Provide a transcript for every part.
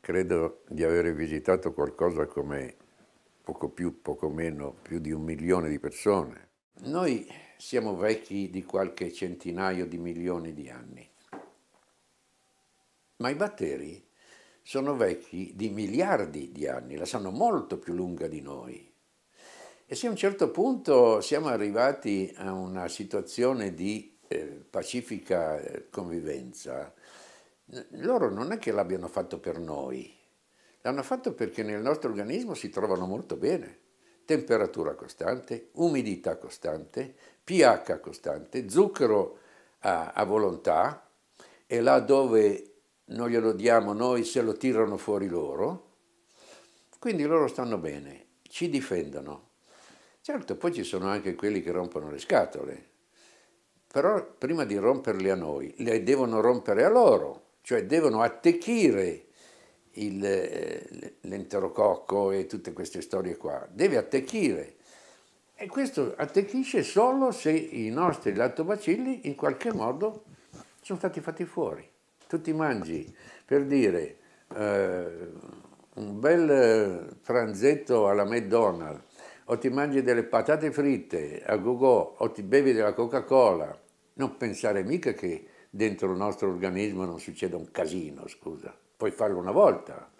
credo di aver visitato qualcosa come poco più, poco meno, più di un milione di persone. Noi siamo vecchi di qualche centinaio di milioni di anni, ma i batteri sono vecchi di miliardi di anni, la sanno molto più lunga di noi. E se a un certo punto siamo arrivati a una situazione di eh, pacifica eh, convivenza, loro non è che l'abbiano fatto per noi, l'hanno fatto perché nel nostro organismo si trovano molto bene. Temperatura costante, umidità costante, pH costante, zucchero a, a volontà e là dove non glielo diamo noi se lo tirano fuori loro. Quindi loro stanno bene, ci difendono. Certo, poi ci sono anche quelli che rompono le scatole, però prima di romperle a noi, le devono rompere a loro cioè devono attecchire l'enterococco eh, e tutte queste storie qua, deve attecchire. E questo attecchisce solo se i nostri lattobacilli in qualche modo sono stati fatti fuori. Tu ti mangi, per dire, eh, un bel tranzetto alla McDonald's, o ti mangi delle patate fritte a Gogo, o ti bevi della Coca-Cola, non pensare mica che dentro il nostro organismo non succeda un casino, scusa. Puoi farlo una volta,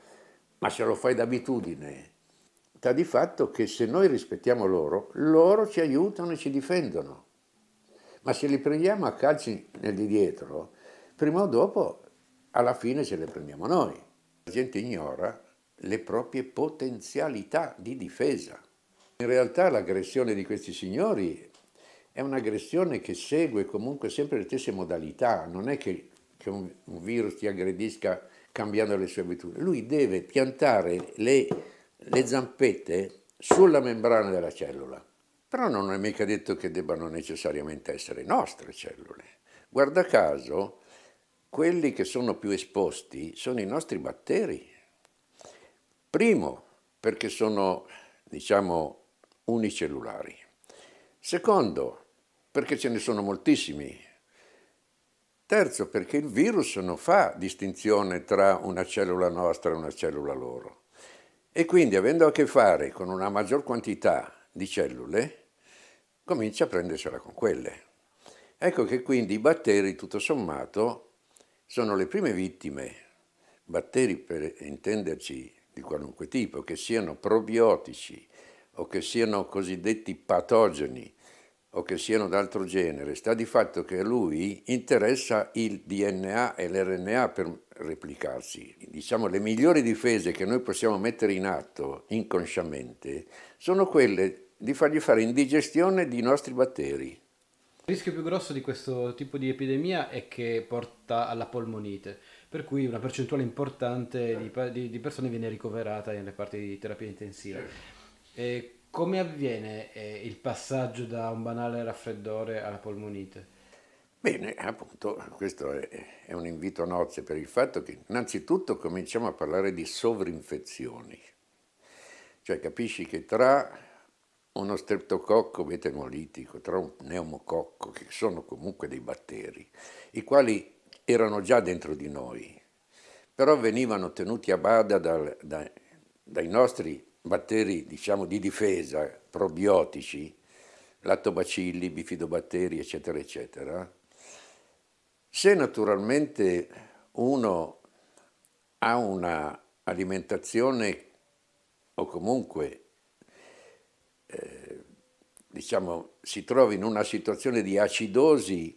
ma se lo fai d'abitudine, sta di fatto che se noi rispettiamo loro, loro ci aiutano e ci difendono. Ma se li prendiamo a calci nel di dietro, prima o dopo alla fine ce le prendiamo noi. La gente ignora le proprie potenzialità di difesa. In realtà l'aggressione di questi signori è un'aggressione che segue comunque sempre le stesse modalità, non è che, che un, un, virus ti aggredisca cambiando le sue abitudini, lui deve piantare le, le zampette sulla membrana della cellula, però non è mica detto che debbano necessariamente essere nostre cellule. Guarda caso, quelli che sono più esposti sono i nostri batteri. Primo, perché sono, diciamo, unicellulari. Secondo, perché ce ne sono moltissimi. Terzo, perché il virus non fa distinzione tra una cellula nostra e una cellula loro. E quindi, avendo a che fare con una maggior quantità di cellule, comincia a prendersela con quelle. Ecco che quindi i batteri, tutto sommato, sono le prime vittime, batteri per intenderci di qualunque tipo, che siano probiotici, o che siano cosiddetti patogeni o che siano d'altro genere, sta di fatto che a lui interessa il DNA e l'RNA per replicarsi. Diciamo le migliori difese che noi possiamo mettere in atto inconsciamente sono quelle di fargli fare indigestione di nostri batteri. Il rischio più grosso di questo tipo di epidemia è che porta alla polmonite, per cui una percentuale importante di, di persone viene ricoverata nelle parti di terapia intensiva. E come avviene eh, il passaggio da un banale raffreddore alla polmonite? Bene, appunto, questo è, è un invito a nozze per il fatto che innanzitutto cominciamo a parlare di sovrinfezioni. Cioè capisci che tra uno streptococco betemolitico, tra un pneumococco, che sono comunque dei batteri, i quali erano già dentro di noi, però venivano tenuti a bada dal, da, dai nostri batteri diciamo, di difesa, probiotici, lattobacilli, bifidobatteri, eccetera, eccetera, se naturalmente uno ha un'alimentazione o comunque eh, diciamo, si trova in una situazione di acidosi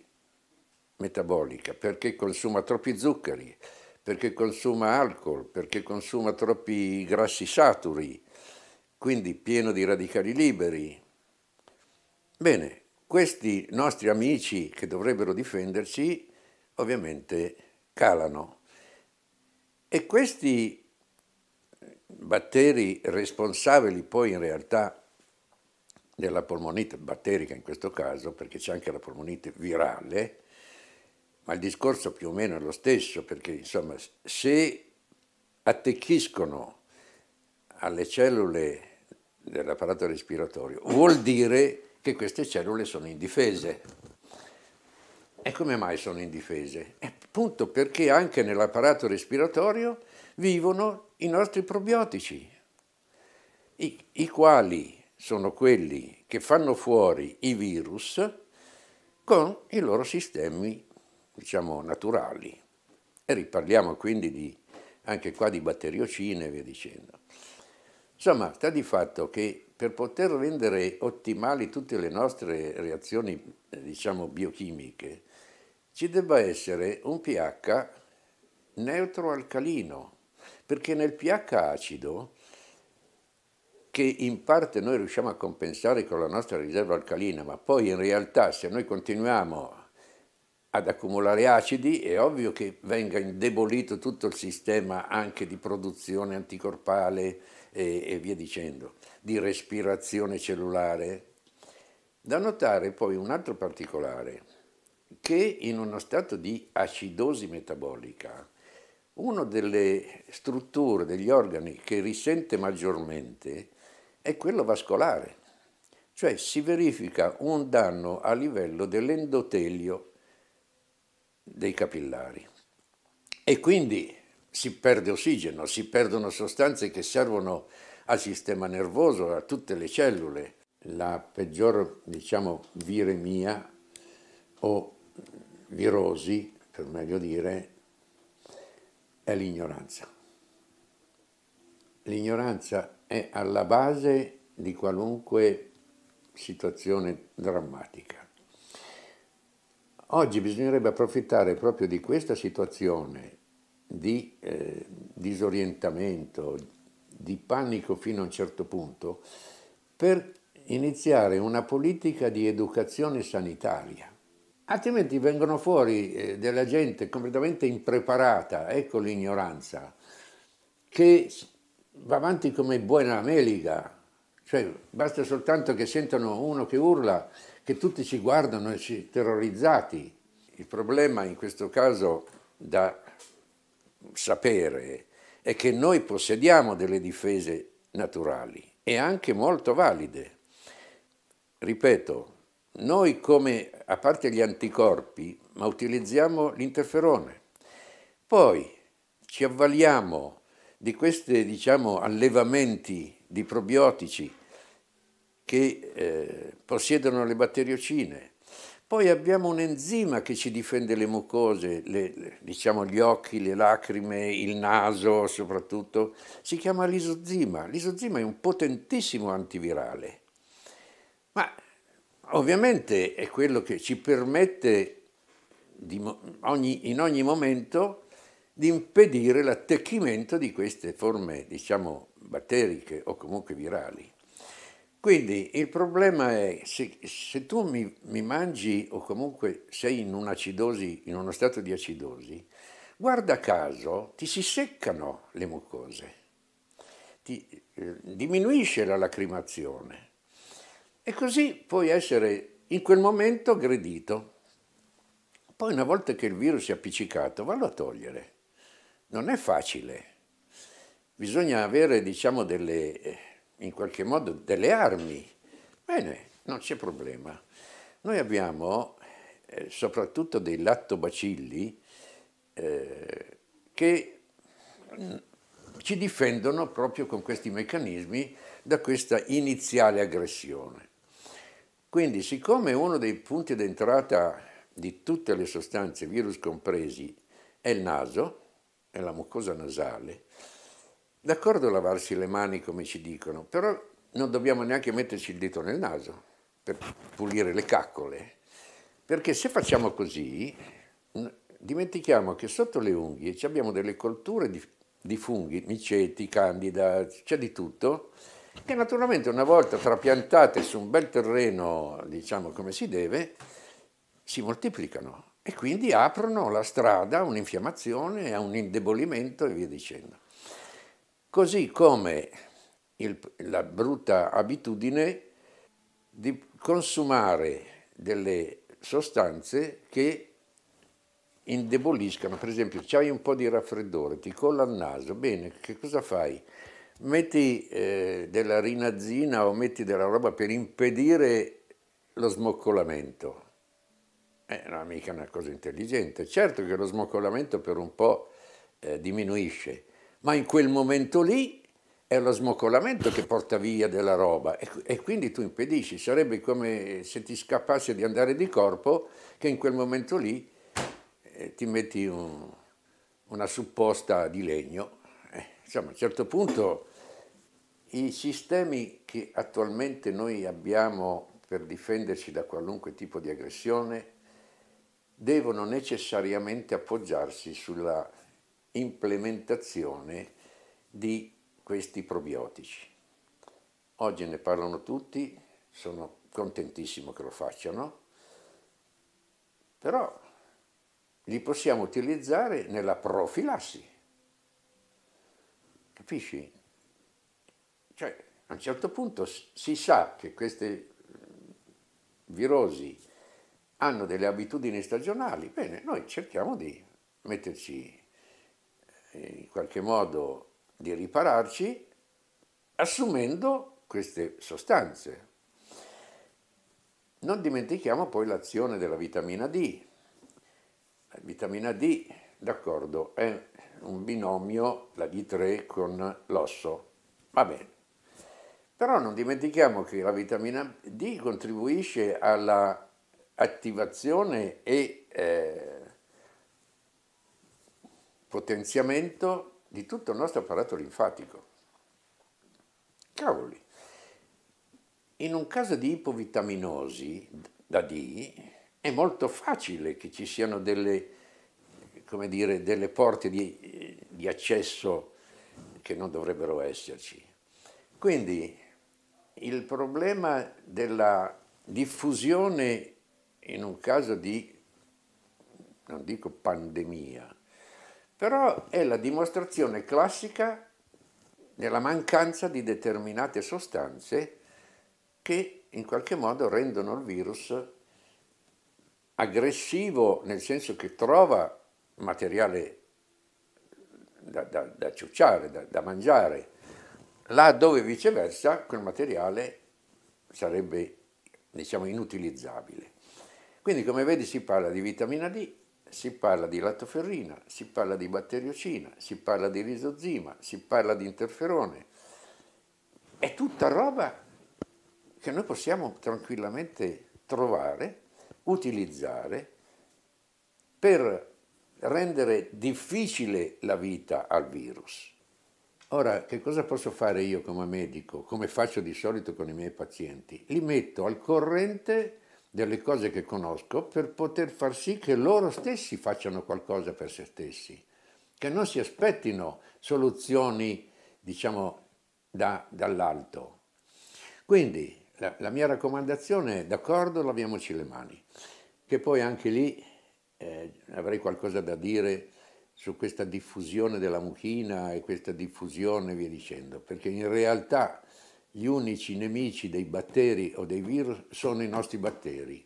metabolica perché consuma troppi zuccheri, perché consuma alcol, perché consuma troppi grassi saturi, quindi pieno di radicali liberi. Bene, questi nostri amici che dovrebbero difenderci ovviamente calano. E questi batteri responsabili poi in realtà della polmonite batterica in questo caso, perché c'è anche la polmonite virale, ma il discorso più o meno è lo stesso, perché insomma se attecchiscono alle cellule dell'apparato respiratorio, vuol dire che queste cellule sono indifese. E come mai sono indifese? E appunto perché anche nell'apparato respiratorio vivono i nostri probiotici, i, i quali sono quelli che fanno fuori i virus con i loro sistemi, diciamo, naturali. E riparliamo quindi di, anche qua di batteriocine e via dicendo. Insomma, sta di fatto che per poter rendere ottimali tutte le nostre reazioni, eh, diciamo, biochimiche, ci debba essere un pH neutro-alcalino, perché nel pH acido, che in parte noi riusciamo a compensare con la nostra riserva alcalina, ma poi in realtà se noi continuiamo ad accumulare acidi, è ovvio che venga indebolito tutto il sistema anche di produzione anticorpale e, e via dicendo, di respirazione cellulare. Da notare poi un altro particolare, che in uno stato di acidosi metabolica, una delle strutture degli organi che risente maggiormente è quello vascolare, cioè si verifica un danno a livello dell'endotelio dei capillari. E quindi si perde ossigeno, si perdono sostanze che servono al sistema nervoso, a tutte le cellule. La peggior, diciamo, viremia o virosi, per meglio dire, è l'ignoranza. L'ignoranza è alla base di qualunque situazione drammatica. Oggi bisognerebbe approfittare proprio di questa situazione di eh, disorientamento, di panico fino a un certo punto, per iniziare una politica di educazione sanitaria. Altrimenti vengono fuori eh, della gente completamente impreparata, ecco l'ignoranza, che va avanti come buona meliga, cioè basta soltanto che sentano uno che urla che tutti ci guardano e ci terrorizzati. Il problema in questo caso da sapere è che noi possediamo delle difese naturali e anche molto valide. Ripeto, noi come, a parte gli anticorpi, ma utilizziamo l'interferone. Poi ci avvaliamo di questi, diciamo, allevamenti di probiotici che eh, possiedono le batteriocine. Poi abbiamo un enzima che ci difende le mucose, le, le, diciamo gli occhi, le lacrime, il naso soprattutto, si chiama lisozima. L'isozima è un potentissimo antivirale, ma ovviamente è quello che ci permette di, ogni, in ogni momento di impedire l'attecchimento di queste forme, diciamo, batteriche o comunque virali. Quindi il problema è se, se tu mi, mi, mangi o comunque sei in, un'acidosi, in uno stato di acidosi, guarda caso ti si seccano le mucose, ti, eh, diminuisce la lacrimazione e così puoi essere in quel momento aggredito. Poi una volta che il virus è appiccicato, vallo a togliere. Non è facile. Bisogna avere, diciamo, delle eh, in qualche modo delle armi. Bene, non c'è problema. Noi abbiamo eh, soprattutto dei lattobacilli eh, che mm, ci difendono proprio con questi meccanismi da questa iniziale aggressione. Quindi siccome uno dei punti d'entrata di tutte le sostanze, virus compresi, è il naso, è la mucosa nasale, D'accordo lavarsi le mani come ci dicono, però non dobbiamo neanche metterci il dito nel naso per pulire le caccole, perché se facciamo così dimentichiamo che sotto le unghie abbiamo delle colture di, di funghi, miceti, candida, c'è di tutto, che naturalmente una volta trapiantate su un bel terreno, diciamo come si deve, si moltiplicano e quindi aprono la strada a un'infiammazione, a un indebolimento e via dicendo. Così come il, la brutta abitudine di consumare delle sostanze che indeboliscano, per esempio, c'hai un po' di raffreddore, ti colla il naso, bene, che cosa fai? Metti eh, della rinazzina o metti della roba per impedire lo smoccolamento. Eh, è mica una cosa intelligente. Certo che lo smoccolamento per un po' eh, diminuisce, ma in quel momento lì è lo smoccolamento che porta via della roba e, e, quindi tu impedisci, sarebbe come se ti scappasse di andare di corpo che in quel momento lì eh, ti metti un, una supposta di legno. Eh, insomma, a un certo punto i sistemi che attualmente noi abbiamo per difenderci da qualunque tipo di aggressione devono necessariamente appoggiarsi sulla implementazione di questi probiotici. Oggi ne parlano tutti, sono contentissimo che lo facciano, però li possiamo utilizzare nella profilassi. Capisci? Cioè, a un certo punto si sa che queste eh, virosi hanno delle abitudini stagionali, bene, noi cerchiamo di metterci eh, in qualche modo di ripararci assumendo queste sostanze. Non dimentichiamo poi l'azione della vitamina D. La vitamina D, d'accordo, è un binomio, la D3 con l'osso. Va bene. Però non dimentichiamo che la vitamina D contribuisce alla attivazione e eh, potenziamento di tutto il nostro apparato linfatico. Cavoli, in un caso di ipovitaminosi da D è molto facile che ci siano delle, dire, delle porte di, di accesso che non dovrebbero esserci. Quindi il problema della diffusione in un caso di, non dico pandemia, però è la dimostrazione classica della mancanza di determinate sostanze che in qualche modo rendono il virus aggressivo nel senso che trova materiale da, da, da ciucciare, da, da mangiare, là dove viceversa quel materiale sarebbe diciamo inutilizzabile. Quindi come vedi si parla di vitamina D, si parla di lattoferrina, si parla di batteriocina, si parla di risozima, si parla di interferone. È tutta roba che noi possiamo tranquillamente trovare, utilizzare per rendere difficile la vita al virus. Ora, che cosa posso fare io come medico, come faccio di solito con i miei pazienti? Li metto al corrente delle cose che conosco per poter far sì che loro stessi facciano qualcosa per se stessi, che non si aspettino soluzioni, diciamo, da, dall'alto. Quindi la, la, mia raccomandazione è d'accordo, laviamoci le mani, che poi anche lì eh, avrei qualcosa da dire su questa diffusione della mucchina e questa diffusione via dicendo, perché in realtà gli unici nemici dei batteri o dei virus sono i nostri batteri.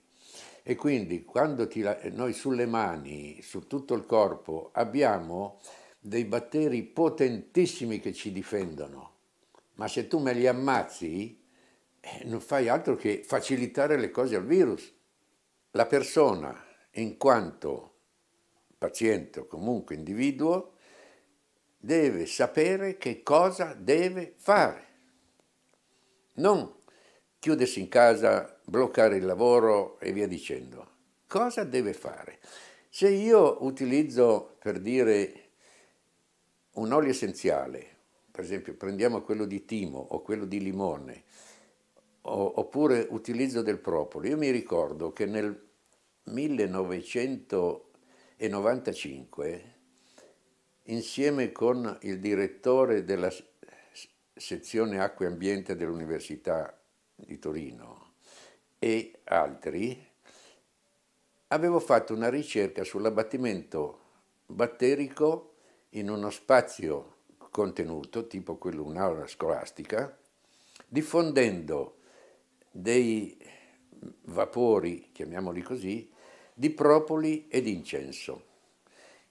E quindi quando ti, noi sulle mani, su tutto il corpo, abbiamo dei batteri potentissimi che ci difendono, ma se tu me li ammazzi eh, non fai altro che facilitare le cose al virus. La persona, in quanto paziente o comunque individuo, deve sapere che cosa deve fare non chiudersi in casa, bloccare il lavoro e via dicendo. Cosa deve fare? Se io utilizzo, per dire, un olio essenziale, per esempio prendiamo quello di timo o quello di limone, o, oppure utilizzo del proprio, io mi ricordo che nel 1995, insieme con il direttore della sezione acqua e ambiente dell'Università di Torino e altri, avevo fatto una ricerca sull'abbattimento batterico in uno spazio contenuto, tipo quello un'aula scolastica, diffondendo dei vapori, chiamiamoli così, di propoli ed incenso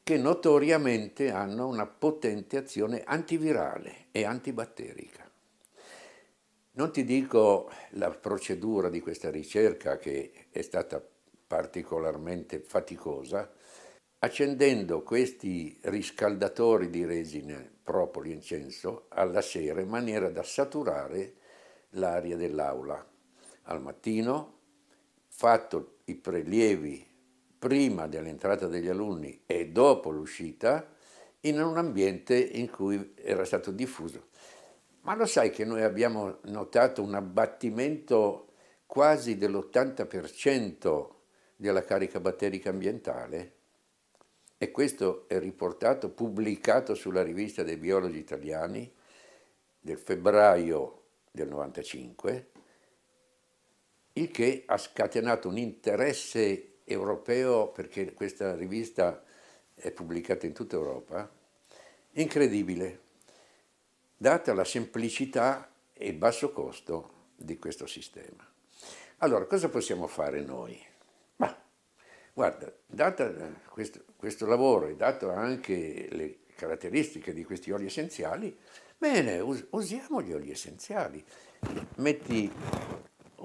che notoriamente hanno una potente azione antivirale e antibatterica. Non ti dico la procedura di questa ricerca che è stata particolarmente faticosa, accendendo questi riscaldatori di resine, propoli incenso alla sera in maniera da saturare l'aria dell'aula. Al mattino, fatto i prelievi prima dell'entrata degli alunni e dopo l'uscita in un ambiente in cui era stato diffuso. Ma lo sai che noi abbiamo notato un abbattimento quasi dell'80% della carica batterica ambientale? E questo è riportato, pubblicato sulla rivista dei biologi italiani del febbraio del 95, il che ha scatenato un interesse europeo, perché questa rivista è pubblicata in tutta Europa, incredibile, data la semplicità e il basso costo di questo sistema. Allora, cosa possiamo fare noi? Ma, guarda, dato questo, questo, lavoro e dato anche le caratteristiche di questi oli essenziali, bene, us usiamo gli oli essenziali. Metti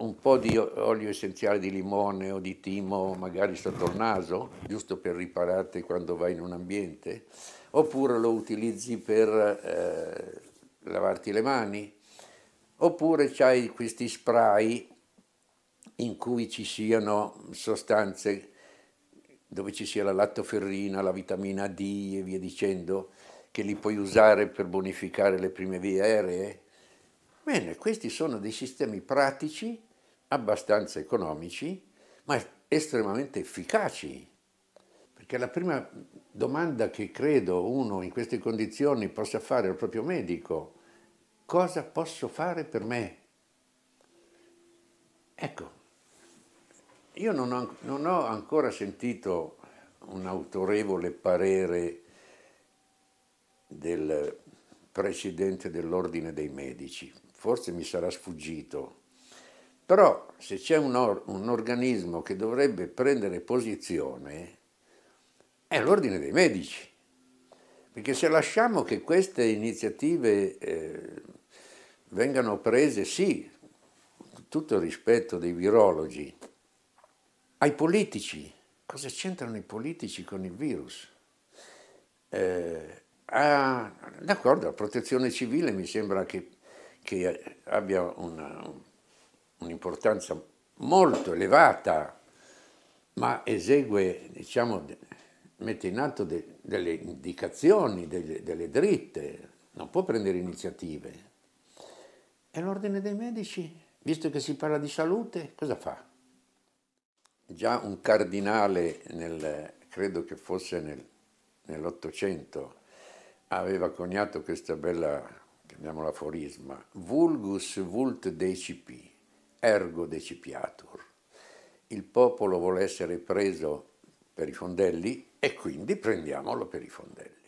un po' di olio essenziale di limone o di timo magari sotto il naso, giusto per ripararti quando vai in un ambiente, oppure lo utilizzi per eh, lavarti le mani, oppure c'hai questi spray in cui ci siano sostanze dove ci sia la lattoferrina, la vitamina D e via dicendo, che li puoi usare per bonificare le prime vie aeree. Bene, questi sono dei sistemi pratici abbastanza economici, ma estremamente efficaci. Perché la prima domanda che credo uno in queste condizioni possa fare al proprio medico, cosa posso fare per me? Ecco, io non ho, non ho ancora sentito un autorevole parere del presidente dell'ordine dei medici, forse mi sarà sfuggito, però se c'è un, or un organismo che dovrebbe prendere posizione è l'ordine dei medici, perché se lasciamo che queste iniziative eh, vengano prese, sì, tutto il rispetto dei virologi, ai politici, cosa c'entrano i politici con il virus? Eh, D'accordo, la protezione civile mi sembra che, che abbia una, un'importanza molto elevata, ma esegue, diciamo, mette in atto de, delle indicazioni, delle, delle dritte, non può prendere iniziative. E l'ordine dei medici, visto che si parla di salute, cosa fa? Già un cardinale, nel, credo che fosse nel, nell'Ottocento, aveva coniato questa bella, chiamiamola aforisma, vulgus vult decipi, ergo decipiatur. Il popolo vuole essere preso per i fondelli e quindi prendiamolo per i fondelli.